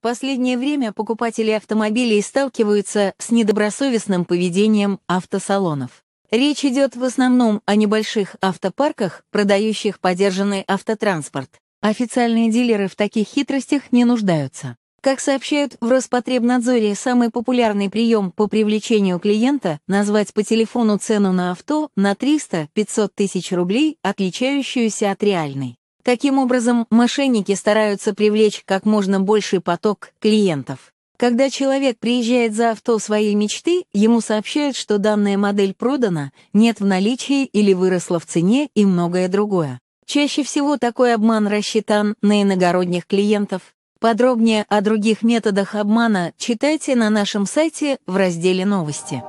В последнее время покупатели автомобилей сталкиваются с недобросовестным поведением автосалонов. Речь идет в основном о небольших автопарках, продающих подержанный автотранспорт. Официальные дилеры в таких хитростях не нуждаются. Как сообщают в Роспотребнадзоре, самый популярный прием по привлечению клиента — назвать по телефону цену на авто на 300-500 тысяч рублей, отличающуюся от реальной. Таким образом, мошенники стараются привлечь как можно больший поток клиентов. Когда человек приезжает за авто своей мечты, ему сообщают, что данная модель продана, нет в наличии или выросла в цене и многое другое. Чаще всего такой обман рассчитан на иногородних клиентов. Подробнее о других методах обмана читайте на нашем сайте в разделе «Новости».